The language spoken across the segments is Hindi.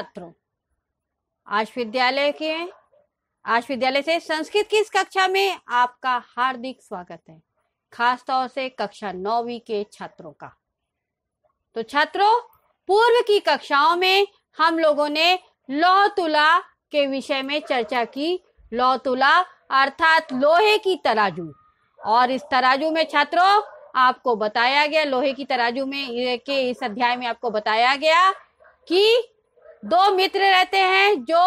छात्रों आज विद्यालय के आज विद्यालय से संस्कृत की इस कक्षा में आपका हार्दिक स्वागत है खास तौर से कक्षा नौवीं के छात्रों का तो छात्रों पूर्व की कक्षाओं में हम लोगों ने लौ तुला के विषय में चर्चा की लौ तुला अर्थात लोहे की तराजू और इस तराजू में छात्रों आपको बताया गया लोहे की तराजू में के इस अध्याय में आपको बताया गया कि दो मित्र रहते हैं जो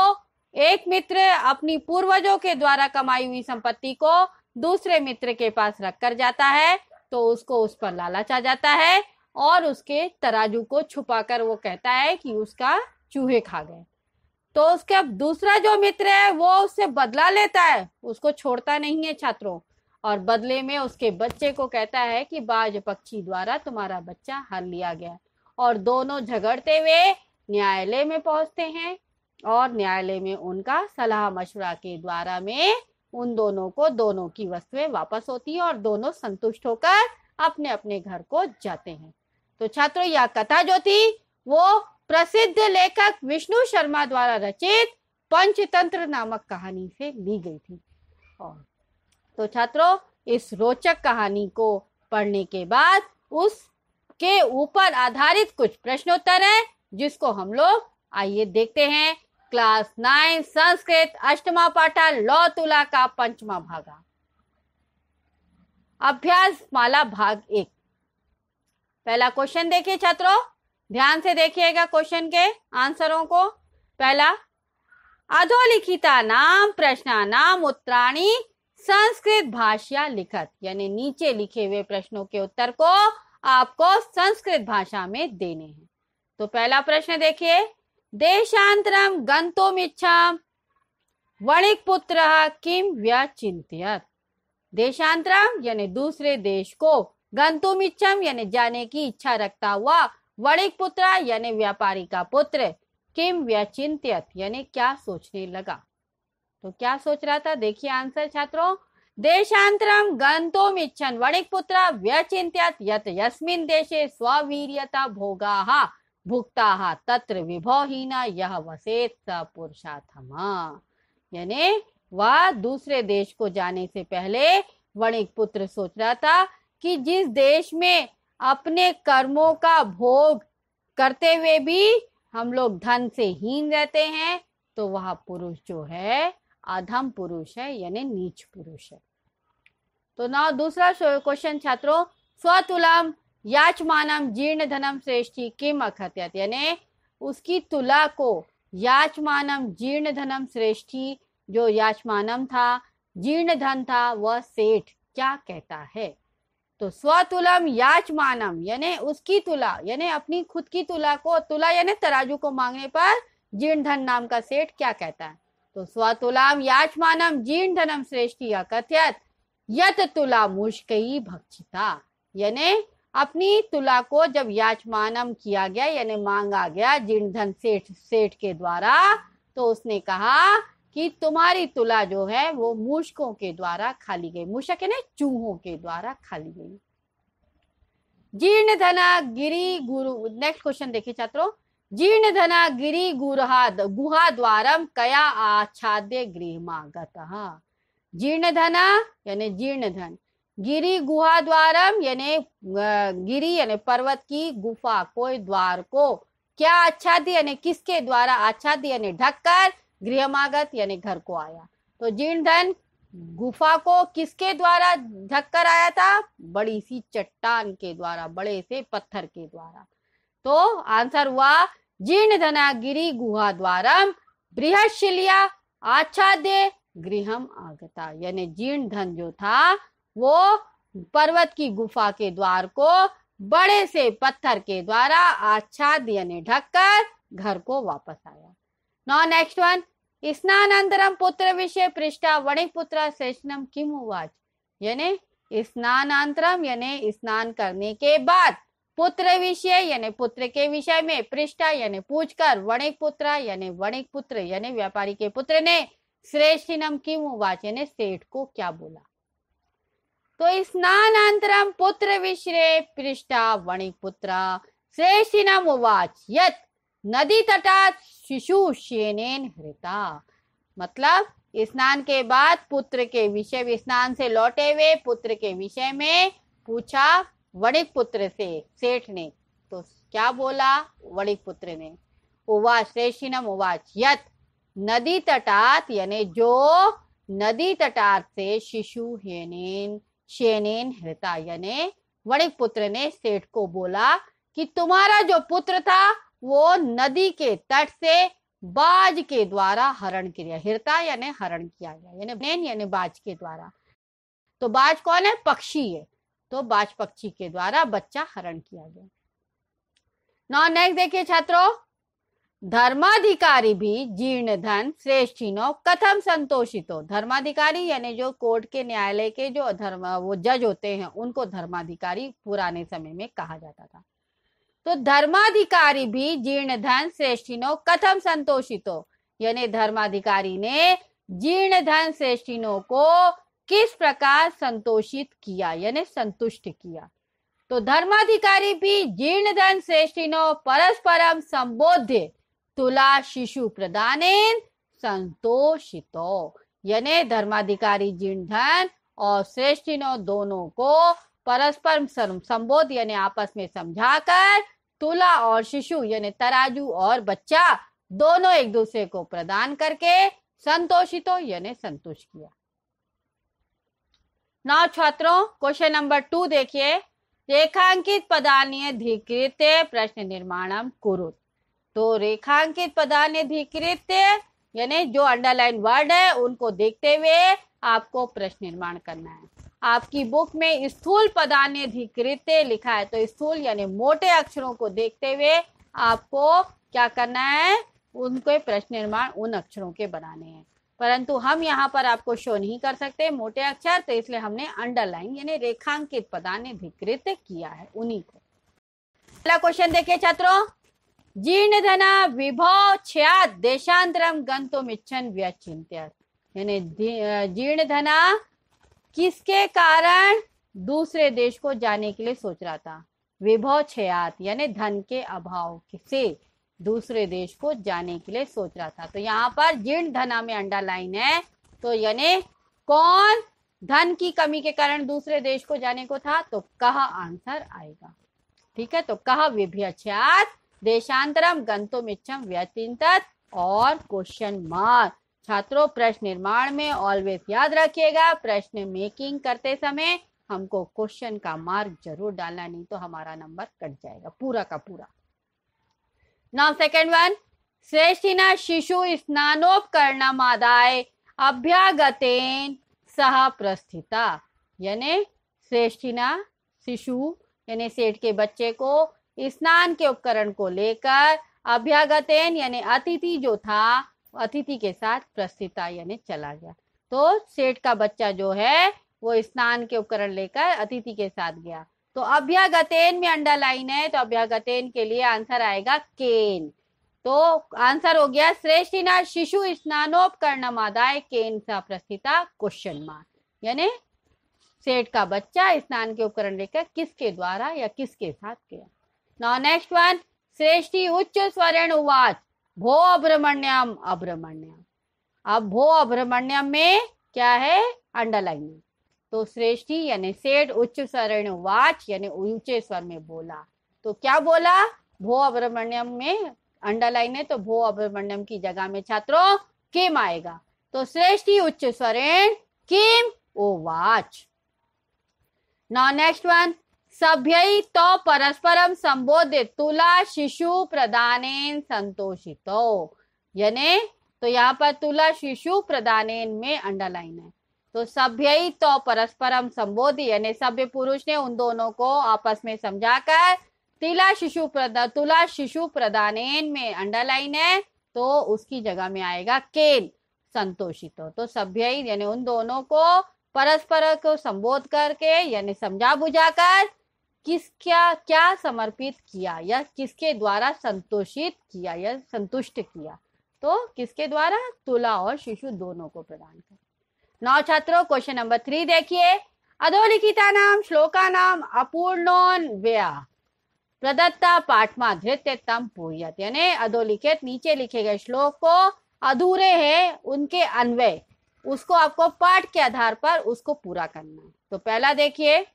एक मित्र अपनी पूर्वजों के द्वारा कमाई हुई संपत्ति को दूसरे मित्र के पास रख कर जाता है तो उसको उस पर लालच आ जाता है और उसके तराजू को छुपाकर वो कहता है कि उसका चूहे खा गए तो उसके अब दूसरा जो मित्र है वो उससे बदला लेता है उसको छोड़ता नहीं है छात्रों और बदले में उसके बच्चे को कहता है कि बाज पक्षी द्वारा तुम्हारा बच्चा हर लिया गया और दोनों झगड़ते हुए न्यायालय में पहुंचते हैं और न्यायालय में उनका सलाह मशुरा के द्वारा में उन दोनों को दोनों की वस्तुएं वापस होती है और दोनों संतुष्ट होकर अपने अपने घर को जाते हैं तो छात्रों यह कथा जो थी वो प्रसिद्ध लेखक विष्णु शर्मा द्वारा रचित पंचतंत्र नामक कहानी से ली गई थी और तो छात्रों इस रोचक कहानी को पढ़ने के बाद उस के ऊपर आधारित कुछ प्रश्नोत्तर है जिसको हम लोग आइए देखते हैं क्लास नाइन संस्कृत अष्टमा पाठा लौ तुला का पंचमा भागा अभ्यास माला भाग एक पहला क्वेश्चन देखिए छात्रों ध्यान से देखिएगा क्वेश्चन के आंसरों को पहला अधोलिखिता नाम प्रश्न नाम उत्तराणी संस्कृत भाषा लिखत यानी नीचे लिखे हुए प्रश्नों के उत्तर को आपको संस्कृत भाषा में देने हैं तो पहला प्रश्न देखिए देशांतरम गंतुम इच्छा वणिक पुत्र किम चिंतित देशांतरम यानी दूसरे देश को गंतुम इच्छम यानी जाने की इच्छा रखता हुआ वणिक पुत्र यानी व्यापारी का पुत्र किम चिंतित यानी क्या सोचने लगा तो क्या सोच रहा था देखिए आंसर छात्रों देशांतरम गंतुम इच्छन वणिक पुत्र व्यचिंत यत यस्मिन देशे स्ववीर्यता भोगाहा भुक्ता तत्र विभवहीना यह वसेत स पुरुषाथम यानी वह दूसरे देश को जाने से पहले वणिक पुत्र सोच रहा था कि जिस देश में अपने कर्मों का भोग करते हुए भी हम लोग धन से हीन रहते हैं तो वह पुरुष जो है अधम पुरुष है यानी नीच पुरुष है तो ना दूसरा क्वेश्चन छात्रों स्वतुलम याचमानम जीर्ण धनम श्रेष्ठी किम अखत्यत यानी उसकी तुला को याचमानम जीर्ण धनम श्रेष्ठी जो याचमानम था जीर्ण धन था वह सेठ क्या कहता है तो स्वतुलम याचमानम यानी उसकी तुला यानी अपनी खुद की तुला को तुला यानी तराजू को मांगने पर जीर्ण धन नाम का सेठ क्या कहता है तो स्वतुलाम याचमानम जीर्ण धनम श्रेष्ठी अकथ्यत यत तुला मुश्कई भक्षिता यानी अपनी तुला को जब याचमानम किया गया यानी मांगा गया जीर्णधन सेठ सेठ के द्वारा तो उसने कहा कि तुम्हारी तुला जो है वो मूषकों के द्वारा खाली गई मूषक यानी चूहों के द्वारा खाली गई जीर्ण धना गिरी गुरु नेक्स्ट क्वेश्चन देखिए छात्रों जीर्ण धना गिरी गुरहा गुहा द्वारम कया आच्छाद्य गृह जीर्ण धना यानी जीर्ण धन गिरी गुहा द्वारम यानी गिरी यानी पर्वत की गुफा कोई द्वार को क्या दी यानी किसके द्वारा दी यानी ढककर गृहमागत यानी घर को आया तो जीर्ण धन गुफा को किसके द्वारा ढककर आया था बड़ी सी चट्टान के द्वारा बड़े से पत्थर के द्वारा तो आंसर हुआ जीर्ण धना गिरी गुहा द्वारम बृहशिलिया आच्छादे गृहम आगता यानी जीर्ण धन जो था वो पर्वत की गुफा के द्वार को बड़े से पत्थर के द्वारा आच्छाद यानी ढककर घर को वापस आया नौ नेक्स्ट वन स्नानंतरम पुत्र विषय पृष्ठा वणिक पुत्र श्रेष्ठम किम उवाच यानी स्नानांतरम यानी स्नान करने के बाद पुत्र विषय यानी पुत्र के विषय में पृष्ठा यानी पूछकर वणिक पुत्र यानी वणिक पुत्र यानी व्यापारी के पुत्र ने श्रेष्ठिनम किम उवाच यानी सेठ को क्या बोला તો तो એ पुत्र विश्रे पृष्ठा પૃષ્ઠા વણિપુત્ર नदी ઉવાચ યત નદી मतलब स्नान के बाद पुत्र के विषय स्नान से लौटे हुए पुत्र के विषय में पूछा वणिक पुत्र से सेठ ने तो क्या बोला वणिक पुत्र ने उवाच श्रेषिनम उवाच यत नदी तटात यानी जो नदी तटात से शिशु हेनेन शेनेन हृता यानी वणिक पुत्र ने सेठ को बोला कि तुम्हारा जो पुत्र था वो नदी के तट से बाज के द्वारा हरण किया हृता यानी हरण किया गया यानी यानी बाज के द्वारा तो बाज कौन है पक्षी है तो बाज पक्षी के द्वारा बच्चा हरण किया गया नेक्स्ट देखिए छात्रों धर्माधिकारी भी जीर्ण धन श्रेष्ठिनो कथम संतोषितो धर्माधिकारी यानी जो कोर्ट के न्यायालय के जो धर्म वो जज होते हैं उनको धर्माधिकारी पुराने समय में कहा जाता था तो धर्माधिकारी भी जीर्ण धन श्रेष्ठिनो कथम संतोषितो यानी धर्माधिकारी ने जीर्ण धन श्रेष्ठिनो को किस प्रकार संतोषित किया यानी संतुष्ट किया तो धर्माधिकारी भी जीर्ण धन श्रेष्ठिनो परस्परम संबोध्य तुला शिशु प्रदान संतोषितो यानी धर्माधिकारी धन और श्रेष्ठ दोनों को परस्पर संबोध यानी आपस में समझाकर तुला और शिशु यानी तराजू और बच्चा दोनों एक दूसरे को प्रदान करके संतोषितो यानी संतुष्ट किया नौ छात्रों क्वेश्चन नंबर टू देखिए रेखांकित पदानीय धीकृत प्रश्न निर्माणम कुरुत तो रेखांकित पदानिधिकृत यानी जो अंडरलाइन वर्ड है उनको देखते हुए आपको प्रश्न निर्माण करना है आपकी बुक में स्थूल पदानिधिकृत लिखा है तो स्थूल यानी मोटे अक्षरों को देखते हुए आपको क्या करना है उनके प्रश्न निर्माण उन अक्षरों के बनाने हैं परंतु हम यहाँ पर आपको शो नहीं कर सकते मोटे अक्षर तो इसलिए हमने अंडरलाइन यानी रेखांकित पदानिधिकृत किया है उन्हीं को पहला क्वेश्चन देखिए छात्रों जीर्णधन विभो छयात देशांतरम गंतुम इच्छन व्यचिंत्य यानी जीर्णधन किसके कारण दूसरे देश को जाने के लिए सोच रहा था विभव छयात यानी धन के अभाव से दूसरे देश को जाने के लिए सोच रहा था तो यहाँ पर जीर्ण धना में अंडरलाइन है तो यानी कौन धन की कमी के कारण दूसरे देश को जाने को था तो कहा आंसर आएगा ठीक है तो कहा विभ्यात देशांतरम गंतुमिच्छम व्यतिंतत और क्वेश्चन मार्क छात्रों प्रश्न निर्माण में ऑलवेज याद रखिएगा प्रश्न मेकिंग करते समय हमको क्वेश्चन का मार्क जरूर डालना नहीं तो हमारा नंबर कट जाएगा पूरा का पूरा नाउ सेकंड वन श्रेष्ठिना शिशु स्नानोपकरण आदाय अभ्यागतेन सह प्रस्थिता यानी श्रेष्ठिना शिशु यानी सेठ के बच्चे को स्नान के उपकरण को लेकर अभ्यागतेन यानी अतिथि जो था अतिथि के साथ प्रस्थिता यानी चला गया तो सेठ का बच्चा जो है वो स्नान के उपकरण लेकर अतिथि के साथ गया तो अभ्यागतेन में अंडरलाइन है तो अभ्यागतेन के लिए आंसर आएगा केन तो आंसर हो गया श्रेष्ठिना शिशु स्नानोपकरण आदाय केन सा प्रस्थिता क्वेश्चन मार्क यानी सेठ का बच्चा स्नान के उपकरण लेकर किसके द्वारा या किसके साथ गया Now नेक्स्ट वन Sreshti उच्च स्वर्ण उवाच भो अभ्रमण्यम अभ्रमण्यम अब भो अभ्रमण्यम में क्या है अंडरलाइन तो श्रेष्ठी यानी सेठ उच्च स्वर्ण वाच यानी ऊंचे स्वर में बोला तो क्या बोला भो अभ्रमण्यम में अंडरलाइन है तो भो अभ्रमण्यम की जगह में छात्रों किम आएगा तो श्रेष्ठी उच्च स्वरण किम ओ वाच नाउ नेक्स्ट वन सभ्य तो परस्परम संबोधित तुला शिशु प्रदाने संतोषितो यानी तो यहाँ पर तुला शिशु प्रदाने में अंडरलाइन है तो सभ्य तो परस्परम संबोधि यानी सभ्य पुरुष ने उन दोनों को आपस में समझाकर तिला शिशु प्रदा तुला शिशु प्रदान में अंडरलाइन है तो उसकी जगह में आएगा केन संतोषित तो सभ्य यानी उन दोनों को परस्पर को संबोध करके यानी समझा बुझाकर किस क्या क्या समर्पित किया या किसके द्वारा संतोषित किया या संतुष्ट किया तो किसके द्वारा तुला और शिशु दोनों को प्रदान कर नौ छात्रों क्वेश्चन नंबर थ्री देखिए अधोलिखिता नाम श्लोका नाम अपूर्णोन व्यय प्रदत्ता पाठमा धृत्य तम पूयत यानी अधोलिखित नीचे लिखे गए श्लोक को अधूरे हैं उनके अन्वय उसको आपको पाठ के आधार पर उसको पूरा करना है तो पहला देखिए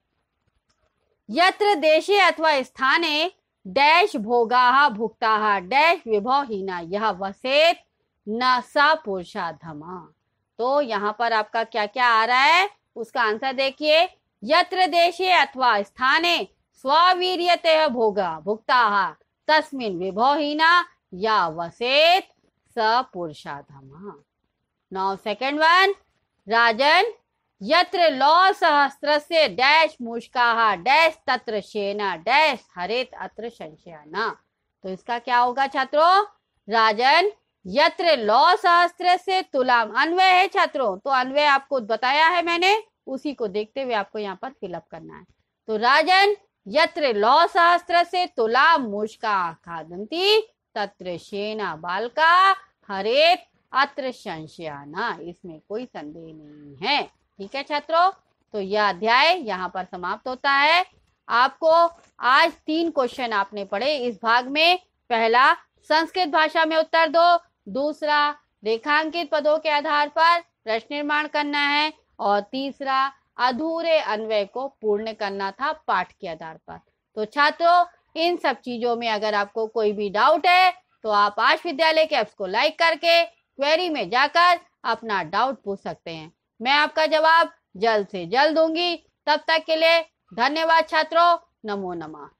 यत्र देशे अथवा स्थाने डैश भोगा भुक्ता डैश हीना यह वसेत न स धमा तो यहाँ पर आपका क्या क्या आ रहा है उसका आंसर देखिए यत्र देशे अथवा स्थाने स्वीरियत भोगा भुक्ता तस्मिन हीना या वसेत स पुरुषाधम नौ सेकेंड वन राजन यत्र लौ से डैश मुष्का डैश तत्र शेना डैश हरित अत्र संशयाना तो इसका क्या होगा छात्रों राजन यत्र लौ सहस्त्र से तुलाम अन्वय है छात्रों तो अन्वय आपको बताया है मैंने उसी को देखते हुए आपको यहाँ पर फिलअप करना है तो राजन यत्र लौ सहस्त्र से तुलाम मुष्का खादंती तत्र शेना बालका हरेत अत्र संशयाना इसमें कोई संदेह नहीं है ठीक है छात्रों तो यह अध्याय यहाँ पर समाप्त होता है आपको आज तीन क्वेश्चन आपने पढ़े इस भाग में पहला संस्कृत भाषा में उत्तर दो दूसरा रेखांकित पदों के आधार पर प्रश्न निर्माण करना है और तीसरा अधूरे अन्वय को पूर्ण करना था पाठ के आधार पर तो छात्रों इन सब चीजों में अगर आपको कोई भी डाउट है तो आप आज विद्यालय के एप्स को लाइक करके क्वेरी में जाकर अपना डाउट पूछ सकते हैं मैं आपका जवाब जल्द से जल्द दूंगी तब तक के लिए धन्यवाद छात्रों नमो नमः